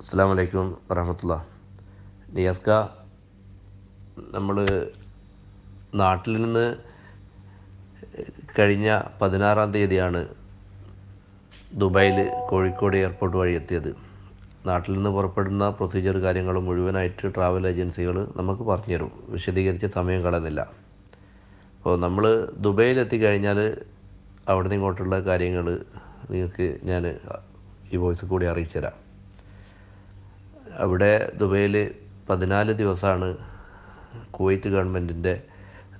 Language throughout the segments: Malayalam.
അസ്സാം വലൈക്കും വരഹമത്തുള്ള നിയസ്ക നമ്മൾ നാട്ടിൽ നിന്ന് കഴിഞ്ഞ പതിനാറാം തീയതിയാണ് ദുബായിൽ കോഴിക്കോട് എയർപോർട്ട് വഴി എത്തിയത് നാട്ടിൽ നിന്ന് പുറപ്പെടുന്ന പ്രൊസീജിയർ കാര്യങ്ങൾ മുഴുവനായിട്ട് ട്രാവൽ ഏജൻസികൾ നമുക്ക് പറഞ്ഞു തരും വിശദീകരിച്ച് സമയം കളയുന്നില്ല അപ്പോൾ നമ്മൾ ദുബൈയിലെത്തിക്കഴിഞ്ഞാൽ അവിടെ നിന്ന് ഇങ്ങോട്ടുള്ള കാര്യങ്ങൾ നിങ്ങൾക്ക് ഞാൻ ഈ വോയിസ് കൂടി അറിയിച്ചു തരാം അവിടെ ദുബൈയിൽ പതിനാല് ദിവസമാണ് കുവൈത്ത് ഗവൺമെൻറ്റിൻ്റെ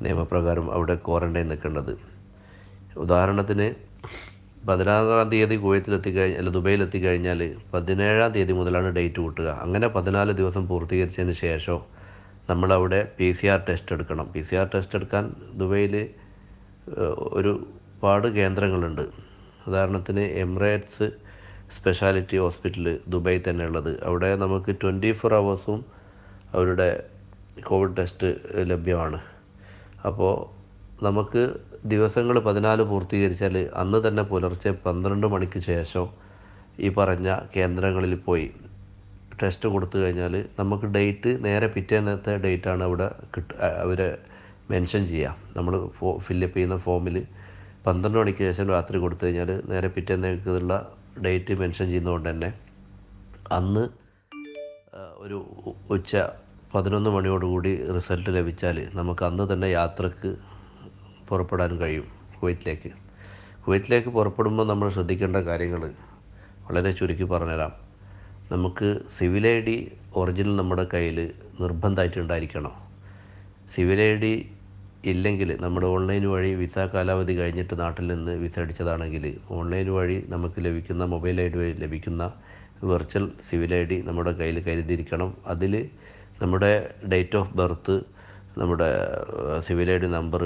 നിയമപ്രകാരം അവിടെ ക്വാറൻറ്റൈൻ നിൽക്കേണ്ടത് ഉദാഹരണത്തിന് പതിനാറാം തീയതി കുവൈത്തിലെത്തിക്കഴിഞ്ഞാൽ അല്ല ദുബൈയിലെത്തിക്കഴിഞ്ഞാൽ പതിനേഴാം തീയതി മുതലാണ് ഡേറ്റ് കൂട്ടുക അങ്ങനെ പതിനാല് ദിവസം പൂർത്തീകരിച്ചതിന് ശേഷം നമ്മളവിടെ പി സി ആർ ടെസ്റ്റ് എടുക്കണം പി സി ആർ ടെസ്റ്റ് എടുക്കാൻ ദുബൈയിൽ ഒരുപാട് കേന്ദ്രങ്ങളുണ്ട് ഉദാഹരണത്തിന് എമിറേറ്റ്സ് സ്പെഷ്യാലിറ്റി ഹോസ്പിറ്റൽ ദുബൈ തന്നെ ഉള്ളത് അവിടെ നമുക്ക് ട്വൻറ്റി ഫോർ അവേഴ്സും അവരുടെ കോവിഡ് ടെസ്റ്റ് ലഭ്യമാണ് അപ്പോൾ നമുക്ക് ദിവസങ്ങൾ പതിനാല് പൂർത്തീകരിച്ചാൽ അന്ന് തന്നെ പുലർച്ചെ പന്ത്രണ്ട് മണിക്ക് ശേഷം ഈ പറഞ്ഞ കേന്ദ്രങ്ങളിൽ പോയി ടെസ്റ്റ് കൊടുത്തു കഴിഞ്ഞാൽ നമുക്ക് ഡേറ്റ് നേരെ പിറ്റേന്നത്തെ ഡേറ്റാണ് അവിടെ കിട്ട അവർ മെൻഷൻ ചെയ്യുക നമ്മൾ ഫോ ഫില്ലപ്പ് ചെയ്യുന്ന ഫോമിൽ പന്ത്രണ്ട് മണിക്ക് ശേഷം രാത്രി കൊടുത്തു കഴിഞ്ഞാൽ നേരെ പിറ്റേന്നേക്കുള്ള ഡേറ്റ് മെൻഷൻ ചെയ്യുന്നതുകൊണ്ട് തന്നെ അന്ന് ഒരു ഉച്ച പതിനൊന്ന് മണിയോടുകൂടി റിസൾട്ട് ലഭിച്ചാൽ നമുക്ക് അന്ന് തന്നെ യാത്രക്ക് പുറപ്പെടാൻ കഴിയും കുവൈറ്റിലേക്ക് കുവൈറ്റിലേക്ക് പുറപ്പെടുമ്പോൾ നമ്മൾ ശ്രദ്ധിക്കേണ്ട കാര്യങ്ങൾ വളരെ ചുരുക്കി പറഞ്ഞുതരാം നമുക്ക് സിവിൽ ഐ ഡി ഒറിജിനൽ നമ്മുടെ കയ്യിൽ നിർബന്ധമായിട്ടുണ്ടായിരിക്കണം സിവിൽ ഐ ഡി ഇല്ലെങ്കിൽ നമ്മുടെ ഓൺലൈൻ വഴി വിസ കാലാവധി കഴിഞ്ഞിട്ട് നാട്ടിൽ നിന്ന് വിസ അടിച്ചതാണെങ്കിൽ ഓൺലൈൻ വഴി നമുക്ക് ലഭിക്കുന്ന മൊബൈൽ ഐ ഡി വഴി ലഭിക്കുന്ന വെർച്വൽ സിവിൽ ഐ ഡി നമ്മുടെ കയ്യിൽ കരുതിയിരിക്കണം അതിൽ നമ്മുടെ ഡേറ്റ് ഓഫ് ബർത്ത് നമ്മുടെ സിവിൽ ഐ ഡി നമ്പർ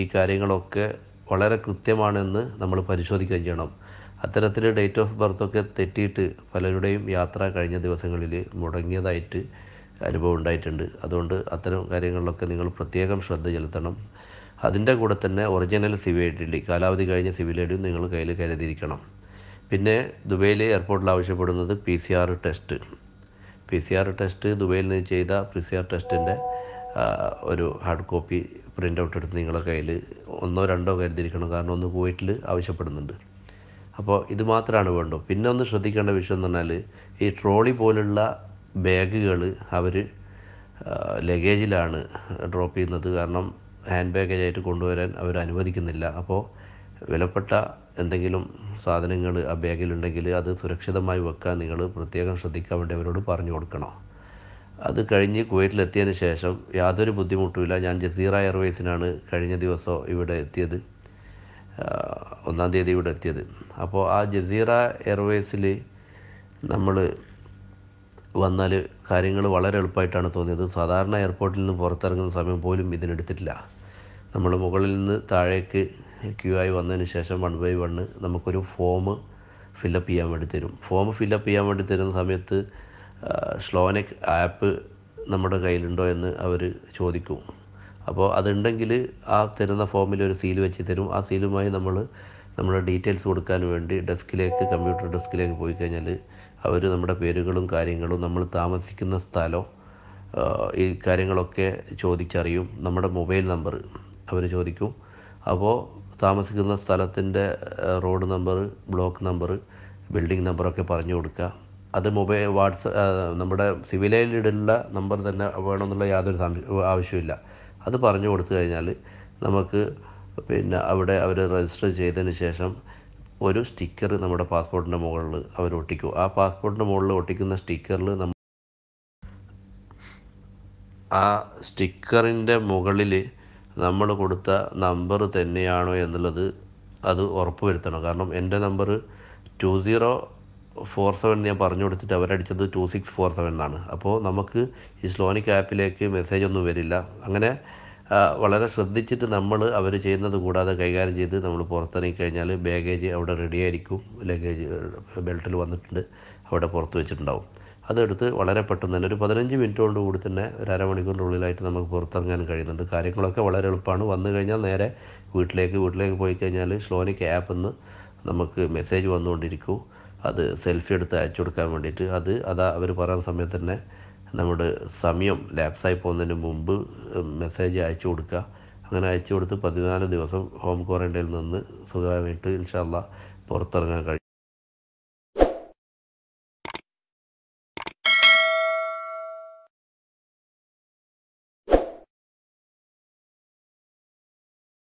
ഈ കാര്യങ്ങളൊക്കെ വളരെ കൃത്യമാണെന്ന് നമ്മൾ പരിശോധിക്കുകയും ചെയ്യണം അത്തരത്തിൽ ഡേറ്റ് ഓഫ് ബർത്തൊക്കെ തെറ്റിയിട്ട് പലരുടെയും യാത്ര കഴിഞ്ഞ ദിവസങ്ങളിൽ മുടങ്ങിയതായിട്ട് അനുഭവം ഉണ്ടായിട്ടുണ്ട് അതുകൊണ്ട് അത്തരം കാര്യങ്ങളിലൊക്കെ നിങ്ങൾ പ്രത്യേകം ശ്രദ്ധ ചെലുത്തണം അതിൻ്റെ കൂടെ തന്നെ ഒറിജിനൽ സിവിൽ ഐ ഡി കാലാവധി കഴിഞ്ഞ സിവിൽ ഐ ഡിയും നിങ്ങൾ കയ്യിൽ കരുതിയിരിക്കണം പിന്നെ ദുബൈയിലെ എയർപോർട്ടിൽ ആവശ്യപ്പെടുന്നത് P C R test P C R test ദുബൈയിൽ നിന്ന് ചെയ്ത പി സി ആർ ടെസ്റ്റിൻ്റെ ഒരു ഹാർഡ് കോപ്പി പ്രിൻ്റ് ഔട്ട് എടുത്ത് നിങ്ങളുടെ കയ്യിൽ ഒന്നോ രണ്ടോ കരുതിയിരിക്കണം കാരണം ഒന്ന് പോയിട്ടിൽ ആവശ്യപ്പെടുന്നുണ്ട് അപ്പോൾ ഇത് മാത്രമാണ് വേണ്ടു പിന്നെ ഒന്ന് ശ്രദ്ധിക്കേണ്ട വിഷയം എന്ന് പറഞ്ഞാൽ ഈ ട്രോളി പോലുള്ള ബാഗുകൾ അവർ ലഗേജിലാണ് ഡ്രോപ്പ് ചെയ്യുന്നത് കാരണം ഹാൻഡ് ബാഗേജായിട്ട് കൊണ്ടുവരാൻ അവർ അനുവദിക്കുന്നില്ല അപ്പോൾ വിലപ്പെട്ട എന്തെങ്കിലും സാധനങ്ങൾ ആ ബാഗിലുണ്ടെങ്കിൽ അത് സുരക്ഷിതമായി വെക്കാൻ നിങ്ങൾ പ്രത്യേകം ശ്രദ്ധിക്കാൻ വേണ്ടി അവരോട് പറഞ്ഞു കൊടുക്കണം അത് കഴിഞ്ഞ് കുവൈറ്റിലെത്തിയതിന് ശേഷം യാതൊരു ബുദ്ധിമുട്ടുമില്ല ഞാൻ ജസീറ എയർവേസിനാണ് കഴിഞ്ഞ ദിവസം ഇവിടെ എത്തിയത് ഒന്നാം തീയതി ഇവിടെ എത്തിയത് അപ്പോൾ ആ ജസീറ എയർവേസിൽ നമ്മൾ വന്നാൽ കാര്യങ്ങൾ വളരെ എളുപ്പമായിട്ടാണ് തോന്നിയത് സാധാരണ എയർപോർട്ടിൽ നിന്ന് പുറത്തിറങ്ങുന്ന സമയം പോലും ഇതിനെടുത്തിട്ടില്ല നമ്മൾ മുകളിൽ നിന്ന് താഴേക്ക് ക്യൂ ആയി വന്നതിന് ശേഷം വൺ ബൈ വണ്ണ് നമുക്കൊരു ഫോം ഫില്ലപ്പ് ചെയ്യാൻ വേണ്ടി തരും ഫോം ഫില്ലപ്പ് ചെയ്യാൻ വേണ്ടി തരുന്ന സമയത്ത് ഷ്ലോനെക് ആപ്പ് നമ്മുടെ കയ്യിലുണ്ടോ എന്ന് അവർ ചോദിക്കും അപ്പോൾ അതുണ്ടെങ്കിൽ ആ തരുന്ന ഫോമിൽ ഒരു സീൽ വെച്ച് തരും ആ സീലുമായി നമ്മൾ നമ്മുടെ ഡീറ്റെയിൽസ് കൊടുക്കാൻ വേണ്ടി ഡെസ്കിലേക്ക് കമ്പ്യൂട്ടർ ഡെസ്കിലേക്ക് പോയി കഴിഞ്ഞാൽ അവർ നമ്മുടെ പേരുകളും കാര്യങ്ങളും നമ്മൾ താമസിക്കുന്ന സ്ഥലം ഈ കാര്യങ്ങളൊക്കെ ചോദിച്ചറിയും നമ്മുടെ മൊബൈൽ നമ്പർ അവർ ചോദിക്കും അപ്പോൾ താമസിക്കുന്ന സ്ഥലത്തിൻ്റെ road number block number building നമ്പറൊക്കെ പറഞ്ഞു കൊടുക്കുക അത് മൊബൈൽ വാട്സപ്പ് നമ്മുടെ സിവിലൈലിടുള്ള നമ്പർ തന്നെ വേണമെന്നുള്ള യാതൊരു ആവശ്യമില്ല അത് പറഞ്ഞു കൊടുത്തു കഴിഞ്ഞാൽ നമുക്ക് പിന്നെ അവിടെ അവർ രജിസ്റ്റർ ചെയ്തതിന് ശേഷം ഒരു സ്റ്റിക്കർ നമ്മുടെ പാസ്പോർട്ടിൻ്റെ മുകളിൽ അവർ ഒട്ടിക്കും ആ പാസ്പോർട്ടിൻ്റെ മുകളിൽ ഒട്ടിക്കുന്ന സ്റ്റിക്കറിൽ നമ്മൾ ആ സ്റ്റിക്കറിൻ്റെ മുകളിൽ നമ്മൾ കൊടുത്ത നമ്പർ തന്നെയാണോ എന്നുള്ളത് അത് ഉറപ്പ് വരുത്തണം കാരണം എൻ്റെ number two zero four seven ഞാൻ പറഞ്ഞു കൊടുത്തിട്ട് അവരടിച്ചത് ടു സിക്സ് ഫോർ സെവൻ എന്നാണ് അപ്പോൾ നമുക്ക് ഈ സ്ലോനിക് ആപ്പിലേക്ക് മെസ്സേജ് ഒന്നും വരില്ല അങ്ങനെ വളരെ ശ്രദ്ധിച്ചിട്ട് നമ്മൾ അവർ ചെയ്യുന്നത് കൂടാതെ കൈകാര്യം ചെയ്ത് നമ്മൾ പുറത്തിറങ്ങി കഴിഞ്ഞാൽ ബാഗേജ് അവിടെ റെഡി ആയിരിക്കും ലഗേജ് ബെൽറ്റിൽ വന്നിട്ടുണ്ട് അവിടെ പുറത്ത് വെച്ചിട്ടുണ്ടാവും അതെടുത്ത് വളരെ പെട്ടെന്ന് തന്നെ ഒരു പതിനഞ്ച് കൊണ്ട് കൂടി തന്നെ ഒരു അരമണിക്കൂറിൻ്റെ ഉള്ളിലായിട്ട് നമുക്ക് പുറത്തിറങ്ങാൻ കഴിയുന്നുണ്ട് കാര്യങ്ങളൊക്കെ വളരെ എളുപ്പമാണ് വന്നു കഴിഞ്ഞാൽ നേരെ വീട്ടിലേക്ക് വീട്ടിലേക്ക് പോയി കഴിഞ്ഞാൽ സ്ലോണിക് ആപ്പ് നിന്ന് നമുക്ക് മെസ്സേജ് വന്നുകൊണ്ടിരിക്കും അത് സെൽഫി എടുത്ത് അയച്ചു കൊടുക്കാൻ വേണ്ടിയിട്ട് അത് അതാ അവർ പറയുന്ന സമയത്ത് തന്നെ നമ്മുടെ സമയം ലാപ്സായി പോകുന്നതിന് മുമ്പ് മെസ്സേജ് അയച്ചു കൊടുക്കുക അങ്ങനെ അയച്ചു കൊടുത്ത് പതിനാല് ദിവസം ഹോം ക്വാറൻറ്റൈനിൽ നിന്ന് സുഖമായിട്ട് ഇൻഷാല്ല പുറത്തിറങ്ങാൻ കഴിയും